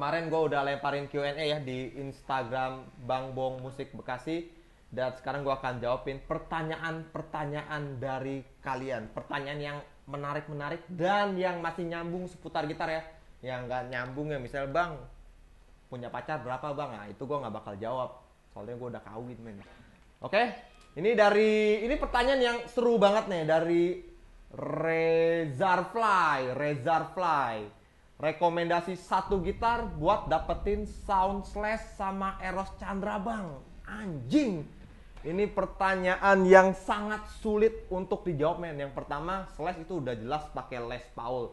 kemarin gue udah lemparin Q&A ya di Instagram Bang Bong Musik Bekasi dan sekarang gue akan jawabin pertanyaan-pertanyaan dari kalian pertanyaan yang menarik-menarik dan yang masih nyambung seputar gitar ya yang gak nyambung ya misal bang punya pacar berapa bang nah itu gue nggak bakal jawab soalnya gue udah kawin men oke ini dari ini pertanyaan yang seru banget nih dari Rezarfly Rezarfly rekomendasi satu gitar buat dapetin sound slash sama Eros Chandra bang anjing ini pertanyaan yang sangat sulit untuk dijawab men yang pertama slash itu udah jelas pakai Les Paul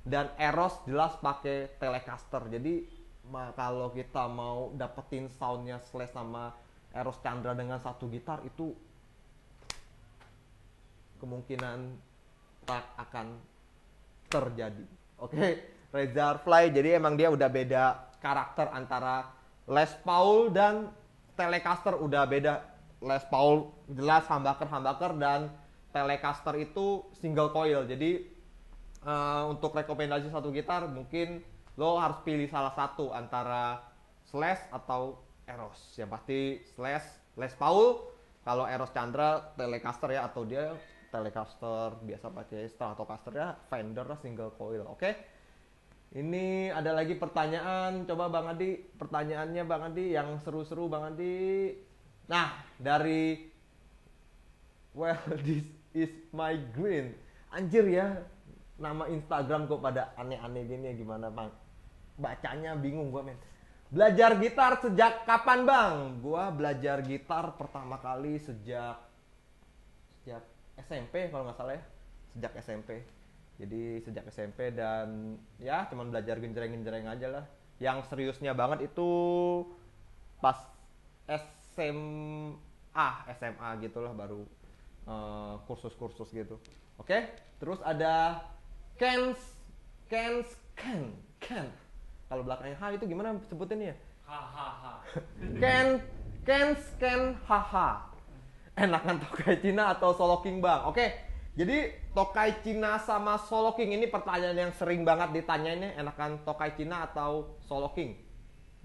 dan Eros jelas pakai Telecaster jadi kalau kita mau dapetin soundnya slash sama Eros Chandra dengan satu gitar itu kemungkinan tak akan terjadi oke okay? Reza Fly, Jadi emang dia udah beda karakter antara Les Paul dan Telecaster udah beda. Les Paul jelas humbucker humbucker dan Telecaster itu single coil. Jadi uh, untuk rekomendasi satu gitar mungkin lo harus pilih salah satu antara Slash atau Eros. Ya pasti Slash Les Paul kalau Eros Chandra Telecaster ya atau dia Telecaster biasa pakai Stratocaster ya Fender single coil. Oke. Okay? Ini ada lagi pertanyaan, coba Bang Adi, pertanyaannya Bang Adi yang seru-seru Bang Adi. Nah, dari Well, this is my green. Anjir ya, nama Instagram kok pada aneh-aneh gini ya gimana Bang? Bacanya bingung gua men. Belajar gitar sejak kapan bang? Gua belajar gitar pertama kali sejak sejak SMP kalau nggak salah ya, sejak SMP jadi sejak SMP dan ya cuman belajar genjreng-genjreng aja lah yang seriusnya banget itu pas SMA SMA gitulah baru eh, kursus-kursus uh, gitu oke okay? terus ada Kens Kens Ken Ken kalau belakangnya H itu gimana sebutin ya Ken Ken Ken Ken haha enakan tokai Cina atau Solo King Bang oke okay? Jadi tokai Cina sama Solo King ini pertanyaan yang sering banget ditanyainnya enakan tokai Cina atau Solo King.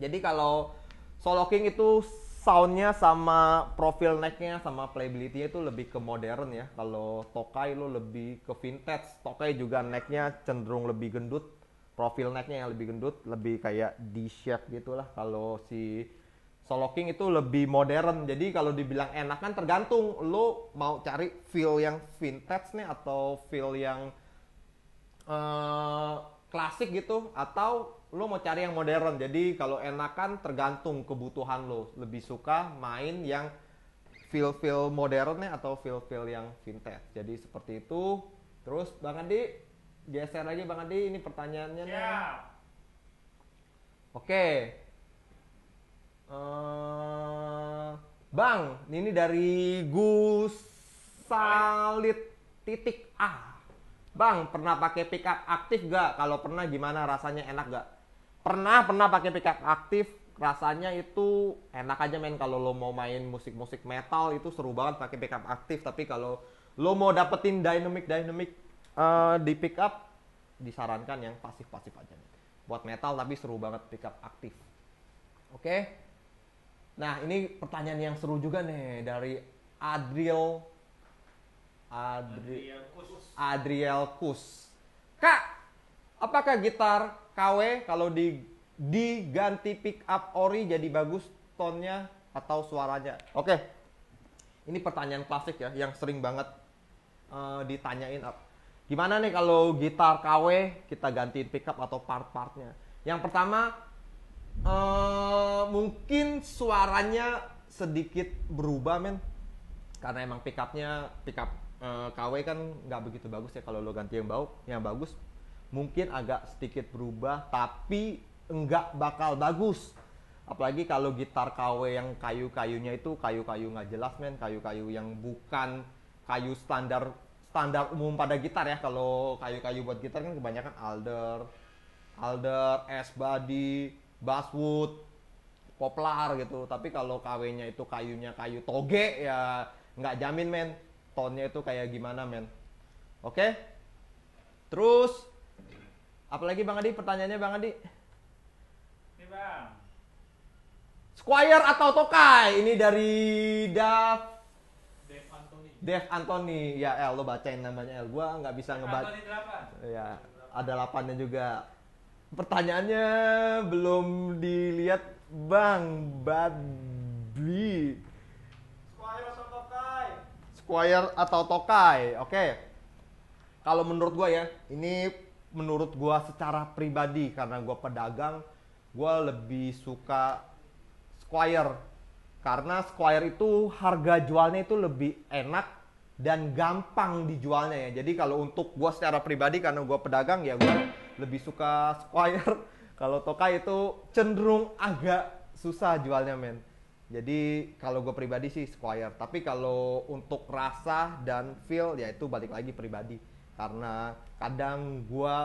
Jadi kalau Solo King itu soundnya sama profil necknya sama playability-nya itu lebih ke modern ya. Kalau tokai lo lebih ke vintage. Tokai juga necknya cenderung lebih gendut. Profil necknya yang lebih gendut, lebih kayak D-shape gitulah. Kalau si Soloking itu lebih modern. Jadi kalau dibilang enak kan tergantung lo mau cari feel yang vintage nih atau feel yang uh, klasik gitu atau lo mau cari yang modern. Jadi kalau enakan tergantung kebutuhan lo. Lebih suka main yang feel-feel modern modernnya atau feel-feel yang vintage. Jadi seperti itu. Terus Bang Andi geser aja Bang Andi ini pertanyaannya. Yeah. Oke. Eh, bang, ini dari Gus Salit titik A. Bang, pernah pakai pickup aktif gak? Kalau pernah gimana rasanya enak gak? Pernah, pernah pakai pickup aktif. Rasanya itu enak aja men kalau lo mau main musik-musik metal itu seru banget pakai pickup aktif. Tapi kalau lo mau dapetin dynamic-dynamic uh, di pickup, disarankan yang pasif-pasif aja. Buat metal tapi seru banget pickup aktif. Oke? Okay? Nah, ini pertanyaan yang seru juga nih dari Adriel Adri, Adriel Kus. Kak, apakah gitar KW kalau di diganti pick up ori jadi bagus tonnya atau suaranya? Oke. Okay. Ini pertanyaan klasik ya yang sering banget uh, ditanyain up. Gimana nih kalau gitar KW kita gantiin pickup atau part-partnya? Yang pertama, uh, mungkin suaranya sedikit berubah men karena emang pickupnya pickup uh, eh, KW kan nggak begitu bagus ya kalau lo ganti yang bau yang bagus mungkin agak sedikit berubah tapi nggak bakal bagus apalagi kalau gitar KW yang kayu-kayunya itu kayu-kayu nggak jelas men kayu-kayu yang bukan kayu standar standar umum pada gitar ya kalau kayu-kayu buat gitar kan kebanyakan alder alder S body basswood, poplar gitu. Tapi kalau kawenya itu kayunya kayu toge ya nggak jamin men. Tonnya itu kayak gimana men. Oke? Okay? Terus apalagi Bang Adi pertanyaannya Bang Adi? Ini Bang. Squire atau Tokai? Ini dari Dav Dev Anthony ya El lo bacain namanya El gua nggak bisa ngebaca ya ada lapannya juga pertanyaannya belum dilihat Bang Badwi Squire atau Tokai Squire atau Tokai oke okay. kalau menurut gue ya ini menurut gue secara pribadi karena gue pedagang gue lebih suka Squire karena Squire itu harga jualnya itu lebih enak dan gampang dijualnya ya. Jadi kalau untuk gue secara pribadi karena gue pedagang ya gue lebih suka Squire. Kalau toka itu cenderung agak susah jualnya men. Jadi kalau gue pribadi sih Squire. Tapi kalau untuk rasa dan feel ya itu balik lagi pribadi. Karena kadang gue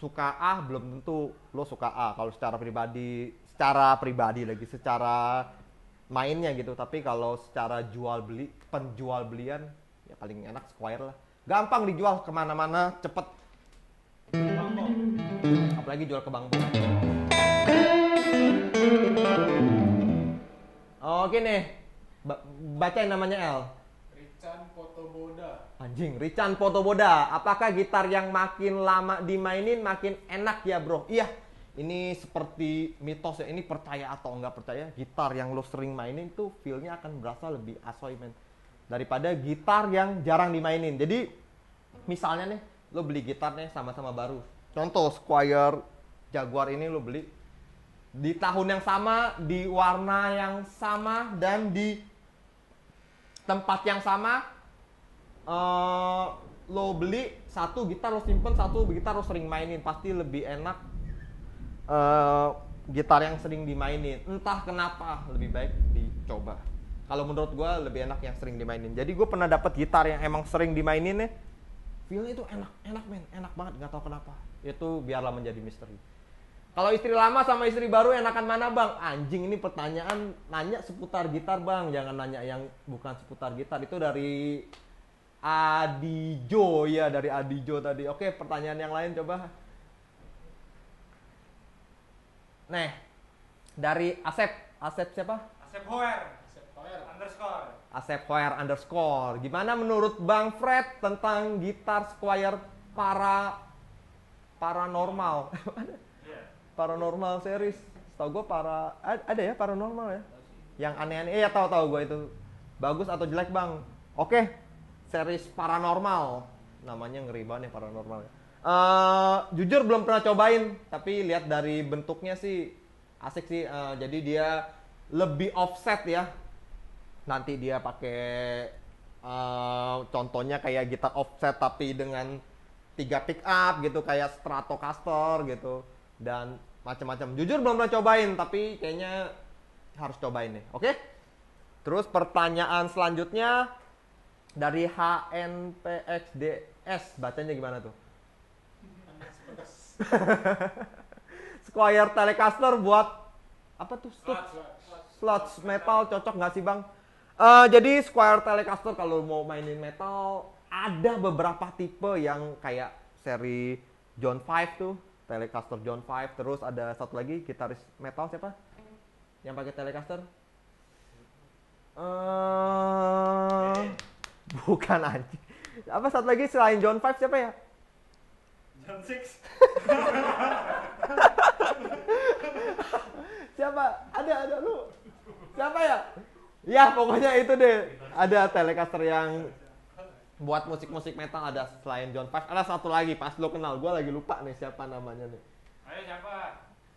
suka A belum tentu lo suka A. Kalau secara pribadi, secara pribadi lagi, secara mainnya gitu. Tapi kalau secara jual beli, penjual belian ya paling enak Squire lah. Gampang dijual kemana-mana, cepet lagi jual ke bank. Oke nih, ba baca yang namanya L. Rican Potoboda. Anjing, Rican Potoboda. Apakah gitar yang makin lama dimainin makin enak ya bro? Iya, ini seperti mitos ya. Ini percaya atau nggak percaya, gitar yang lo sering mainin tuh feelnya akan berasa lebih asoy men. Daripada gitar yang jarang dimainin. Jadi, misalnya nih, lo beli gitar nih sama-sama baru contoh Squire Jaguar ini lo beli di tahun yang sama, di warna yang sama dan di tempat yang sama uh, lo beli satu gitar lo simpen satu gitar lo sering mainin pasti lebih enak uh, gitar yang sering dimainin entah kenapa lebih baik dicoba kalau menurut gue lebih enak yang sering dimainin jadi gue pernah dapet gitar yang emang sering dimainin nih feelnya itu enak enak men enak banget nggak tau kenapa itu biarlah menjadi misteri. Kalau istri lama sama istri baru enakan mana bang? Anjing ini pertanyaan nanya seputar gitar bang, jangan nanya yang bukan seputar gitar itu dari Adijo ya dari Adijo tadi. Oke pertanyaan yang lain coba. Nah dari Asep, Asep siapa? Asep Hoer. Asep Hoer underscore. Asep Hoer underscore. Gimana menurut Bang Fred tentang gitar Squire para paranormal iya. paranormal series setahu gue para ada ya paranormal ya yang aneh-aneh ya tahu tahu gue itu bagus atau jelek bang oke series paranormal namanya ngeri banget ya paranormal uh, jujur belum pernah cobain tapi lihat dari bentuknya sih asik sih uh, jadi dia lebih offset ya nanti dia pakai uh, contohnya kayak gitar offset tapi dengan tiga pick up gitu kayak strato Stratocaster gitu dan macam-macam. Jujur belum pernah cobain tapi kayaknya harus cobain nih Oke? Terus pertanyaan selanjutnya dari HNPXDS bacanya gimana tuh? Squire Telecaster buat apa tuh? slots slot metal cocok nggak sih bang? Uh, jadi Squire Telecaster kalau mau mainin metal ada beberapa tipe yang kayak seri John 5 tuh, Telecaster John 5, terus ada satu lagi gitaris metal siapa? Yang pakai Telecaster? Uh, eh. bukan anjing. Apa satu lagi selain John 5 siapa ya? John 6. siapa? Ada ada lu. Siapa ya? Ya pokoknya itu deh. Ada Telecaster yang buat musik-musik metal ada selain John Five ada satu lagi pas lo kenal gue lagi lupa nih siapa namanya nih ayo siapa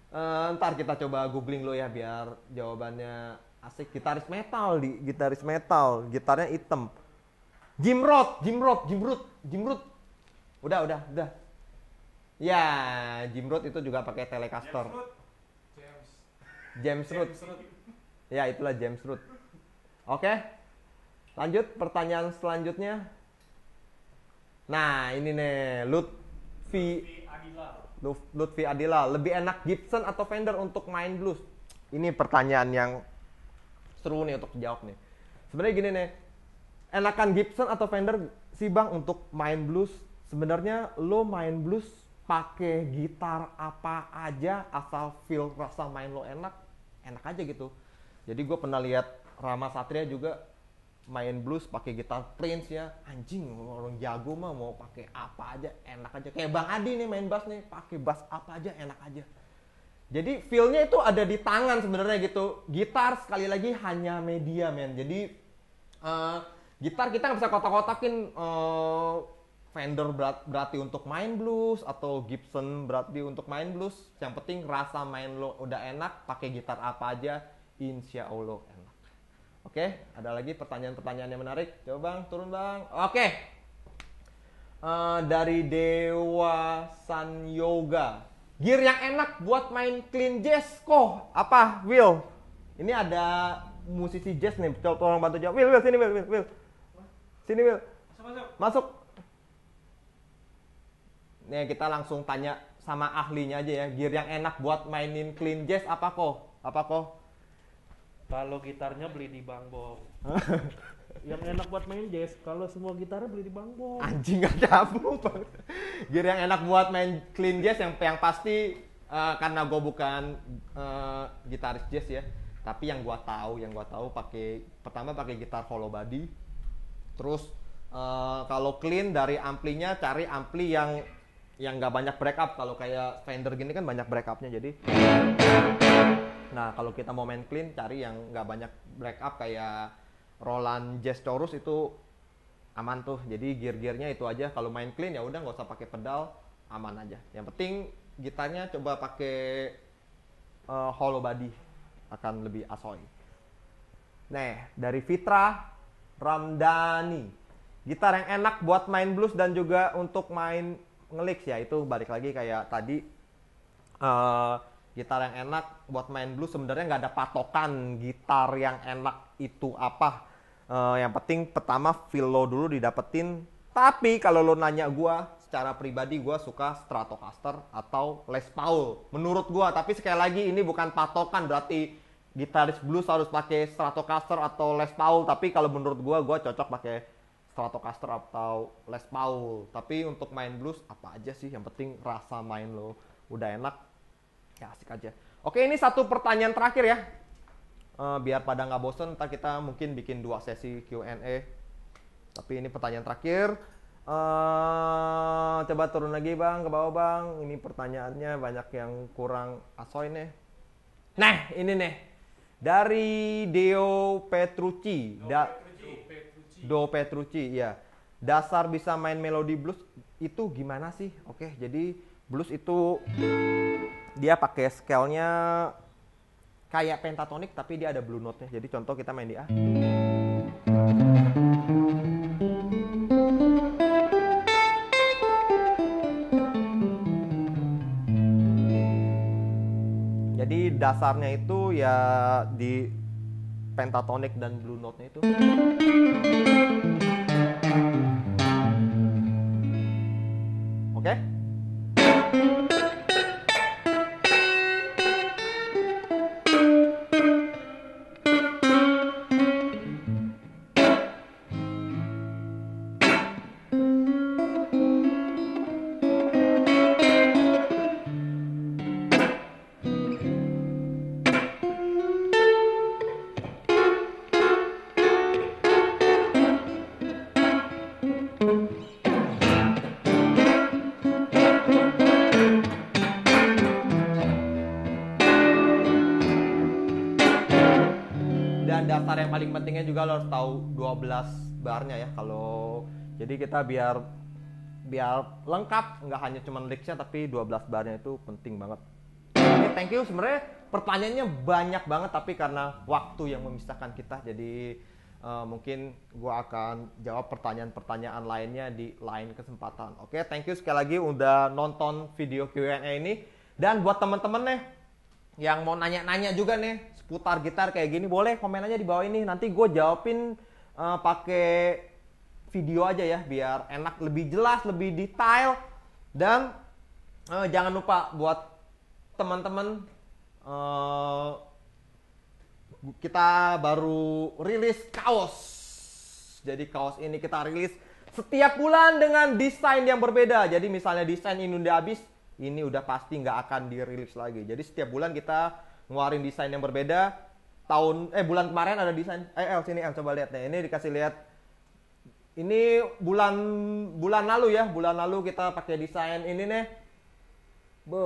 uh, ntar kita coba googling lo ya biar jawabannya asik gitaris metal di gitaris metal gitarnya hitam Jim Roth Jim Roth Jim Roth Jim Roth udah udah udah ya Jim Roth itu juga pakai Telecaster James James, James Roth ya itulah James Roth oke okay? lanjut pertanyaan selanjutnya Nah, ini nih Lutfi Adila. Lutfi Adila. Lebih enak Gibson atau Fender untuk main blues? Ini pertanyaan yang seru nih untuk dijawab nih. Sebenarnya gini nih, enakan Gibson atau Fender sih Bang untuk main blues? Sebenarnya lo main blues pakai gitar apa aja asal feel rasa main lo enak, enak aja gitu. Jadi gue pernah lihat Rama Satria juga main blues pakai gitar Prince ya anjing orang jago mah mau pakai apa aja enak aja kayak Bang Adi nih main bass nih pakai bass apa aja enak aja jadi feelnya itu ada di tangan sebenarnya gitu gitar sekali lagi hanya media men jadi uh, gitar kita nggak bisa kotak-kotakin uh, Fender berat, berarti untuk main blues atau Gibson berarti untuk main blues yang penting rasa main lo udah enak pakai gitar apa aja insya Allah enak Oke, ada lagi pertanyaan-pertanyaan yang menarik. Coba bang, turun bang. Oke. Uh, dari Dewa San Yoga. Gear yang enak buat main clean jazz kok. Apa, Will? Ini ada musisi jazz nih. Coba tolong bantu jawab. Will, Will, sini Will, Will, Will. Sini Will. Masuk. Masuk. Nih kita langsung tanya sama ahlinya aja ya. Gear yang enak buat mainin clean jazz apa kok? Apa kok? Kalau gitarnya beli di Bang Bob. yang enak buat main jazz, kalau semua gitarnya beli di Bang Bob. Anjing gak nyambung. Gear yang enak buat main clean jazz yang yang pasti uh, karena gue bukan uh, gitaris jazz ya, tapi yang gue tahu, yang gue tahu pakai pertama pakai gitar hollow body. Terus uh, kalau clean dari amplinya cari ampli yang yang nggak banyak break up kalau kayak Fender gini kan banyak break upnya jadi Nah kalau kita mau main clean cari yang nggak banyak break up kayak Roland Jazz Taurus itu aman tuh. Jadi gear-gearnya itu aja. Kalau main clean ya udah nggak usah pakai pedal, aman aja. Yang penting gitarnya coba pakai uh, hollow body akan lebih asoy. Nah, dari Fitra Ramdani. Gitar yang enak buat main blues dan juga untuk main ngelix ya itu balik lagi kayak tadi uh, gitar yang enak buat main blues sebenarnya nggak ada patokan gitar yang enak itu apa uh, yang penting pertama feel lo dulu didapetin tapi kalau lo nanya gue secara pribadi gue suka Stratocaster atau Les Paul menurut gue tapi sekali lagi ini bukan patokan berarti gitaris blues harus pakai Stratocaster atau Les Paul tapi kalau menurut gue gue cocok pakai Stratocaster atau Les Paul tapi untuk main blues apa aja sih yang penting rasa main lo udah enak Ya asik aja. Oke ini satu pertanyaan terakhir ya. Uh, biar pada nggak bosen, ntar kita mungkin bikin dua sesi Q&A. Tapi ini pertanyaan terakhir. Uh, coba turun lagi bang ke bawah bang. Ini pertanyaannya banyak yang kurang asoy nih. Nah ini nih dari Deo Petrucci. Do da Petrucci. Do Petrucci ya. Dasar bisa main melodi blues itu gimana sih? Oke jadi blues itu dia pakai scale-nya kayak pentatonik tapi dia ada blue note-nya. Jadi contoh kita main di A. Jadi dasarnya itu ya di pentatonik dan blue note-nya itu. dasar yang paling pentingnya juga lo harus tahu 12 barnya ya kalau jadi kita biar biar lengkap nggak hanya cuma licknya tapi 12 barnya itu penting banget oke thank you sebenarnya pertanyaannya banyak banget tapi karena waktu yang memisahkan kita jadi uh, mungkin gue akan jawab pertanyaan-pertanyaan lainnya di lain kesempatan oke thank you sekali lagi udah nonton video Q&A ini dan buat temen-temen nih yang mau nanya-nanya juga nih seputar gitar kayak gini boleh komen aja di bawah ini nanti gue jawabin uh, pakai video aja ya biar enak lebih jelas lebih detail dan uh, jangan lupa buat teman-teman uh, kita baru rilis kaos jadi kaos ini kita rilis setiap bulan dengan desain yang berbeda jadi misalnya desain ini udah habis ini udah pasti nggak akan dirilis lagi. Jadi setiap bulan kita ngeluarin desain yang berbeda. Tahun eh bulan kemarin ada desain eh El sini El coba lihat nih. Ini dikasih lihat ini bulan bulan lalu ya, bulan lalu kita pakai desain ini nih. Be,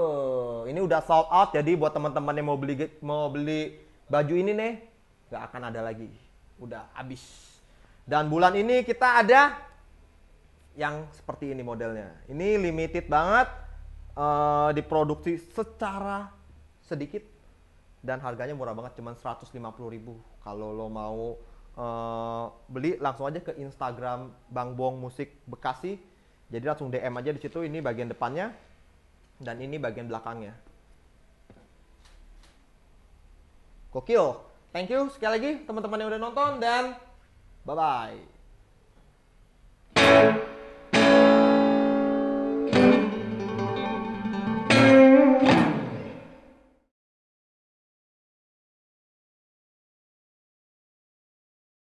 ini udah sold out jadi buat teman-teman yang mau beli mau beli baju ini nih nggak akan ada lagi. Udah habis. Dan bulan ini kita ada yang seperti ini modelnya. Ini limited banget uh, diproduksi secara sedikit dan harganya murah banget cuman 150 ribu kalau lo mau uh, beli langsung aja ke Instagram Bang Bong Musik Bekasi jadi langsung DM aja di situ ini bagian depannya dan ini bagian belakangnya gokil thank you sekali lagi teman-teman yang udah nonton dan bye bye